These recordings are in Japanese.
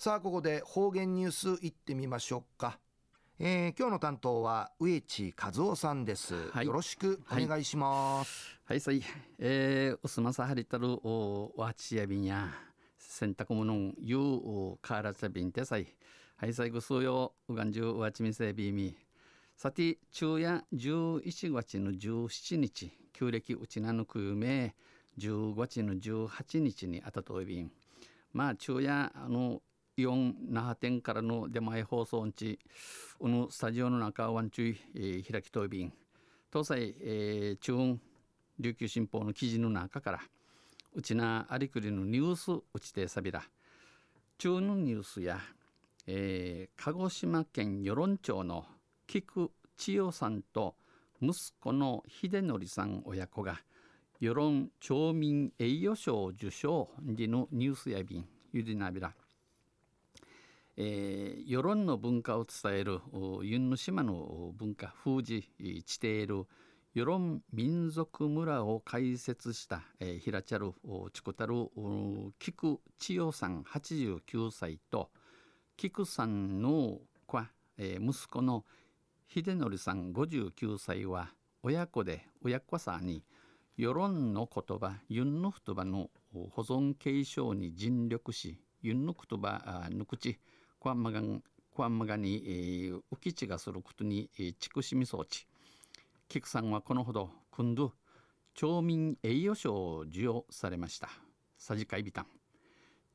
さあここで方言ニュースいってみましょうか、えー、今日の担当は植地和夫さんです、はい、よろしくお願いします、はい、はい、さい、えー、おすまさはりたるおわちやびんや洗濯物んゆうおからちゃびんてさいはいさいごすうようがんじゅうわちみせびみさて昼夜11月の17日旧暦うちなぬくゆめ15月の18日にあたといびんまあ昼夜あのイオン那覇店からの出前放送地このスタジオの中ワンチュイ、えー、開きびん。東西、えー、中央琉球新報の記事の中からうちなありくりのニュースうちてさびら中のニュースや、えー、鹿児島県与論町の菊千代さんと息子の秀則さん親子が与論町民栄誉賞受賞でのニュースやびんゆでなびらえー、世論の文化を伝えるユンヌ島の文化じし地いる世論民族村を開設した、えー、平茶るちチコタル菊千代さん89歳と菊さんの子、えー、息子の秀則さん59歳は親子で親子さに世論の言葉ユンヌ言葉の保存継承に尽力しユンヌ言葉抜くちクワンマガンクワンマガに、えー、浮き地がすることに、えー、チクシミ装置菊さんはこのほど君度町民栄誉賞を授与されましたさじかいびたん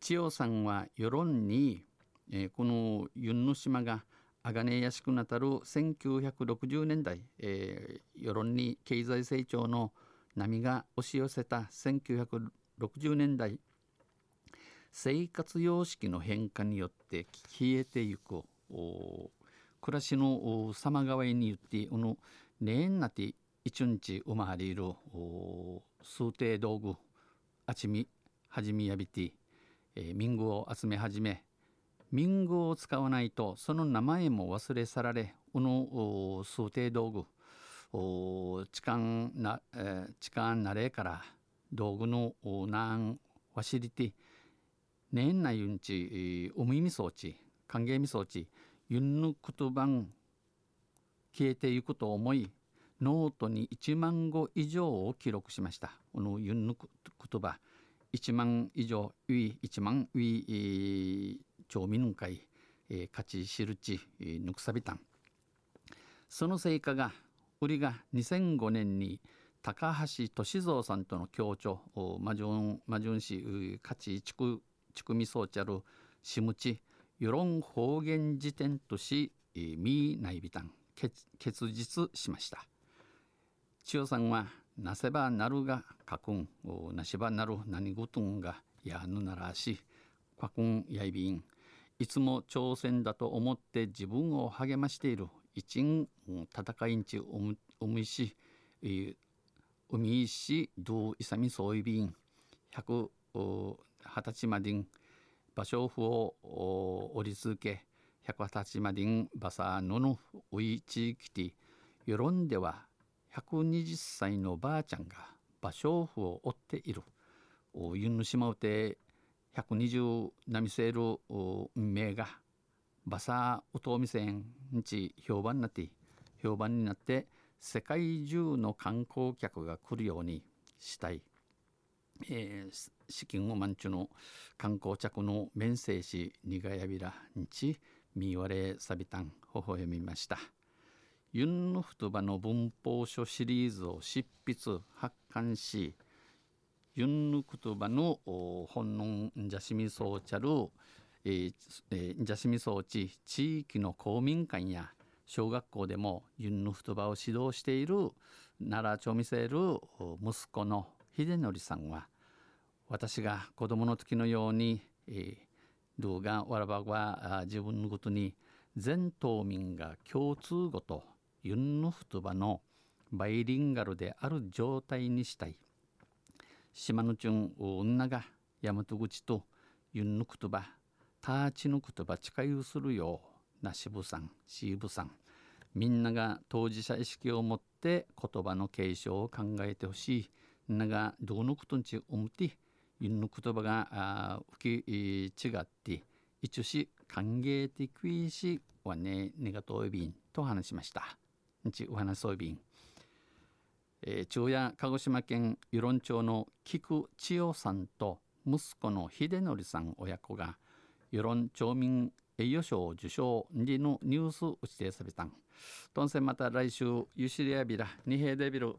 千代さんは世論に、えー、このユンの島が茜やしくなたる1960年代、えー、世論に経済成長の波が押し寄せた1960年代生活様式の変化によって消えてゆく暮らしの様変わりによってこの年なて一日生まれる数定道具あちみはじみやびて、えー、民具を集め始め民具を使わないとその名前も忘れ去られこの数定道具痴漢な、えー、痴漢なれから道具の難しりて年内윤치어미미소치관계미소치윤누쿠투방消えていくと思いノートに1万語以上を記録しましたこのゆんぬく言葉1万以上ウィ1万ウィ町民会え勝ち知るちぬくさびたんその成果が売りが2005年に高橋敏三さんとの協調マジョンマジョン市勝ち地区ちくみそうちゃるしむち世論方言辞典としえみーないびたん結実しました千代さんはなせばなるがかくんおなしばなる何事がやぬならしかくんやいびんいつも挑戦だと思って自分を励ましている一ん戦いんちおむおむいし海石どういさみそういびん百お二十歳までん芭蕉布を織り続け百二十歳までん馬さののうい地域で世論では120歳のばあちゃんが芭蕉布を織っているおゆんぬしまうて120なみせる運命が馬さうとうみせんち評判になって評判になって世界中の観光客が来るようにしたいえー、資金を満中の観光着の面ーしにがやびらにちみわれさびたん微笑みましたユンヌフトバの文法書シリーズを執筆発刊しユンフトバの本能じゃしみそうちゃるえー、ジャシミうち、地域の公民館や小学校でもユンヌフトバを指導している奈良町見せる息子の秀則さんは私が子供の時のように、えー、ルーガン・ワラバは自分のごとに全島民が共通語とユンヌフトバのバイリンガルである状態にしたい。島のチュン女が山和口とユンヌクトバ、ターチヌクトバ近いするようなしぶさん、しぶさん、みんなが当事者意識を持って言葉の継承を考えてほしい。ながどのことにちおむての言葉が吹き違って一応し歓迎的しはねネガトイビンと話しました日お話そうびん、えー、中夜鹿児島県与論町の菊千代さんと息子の秀則さん親子が与論町民栄誉賞受賞にのニュースを指てされたん。とんせまた来週ゆしりやびら二平デビル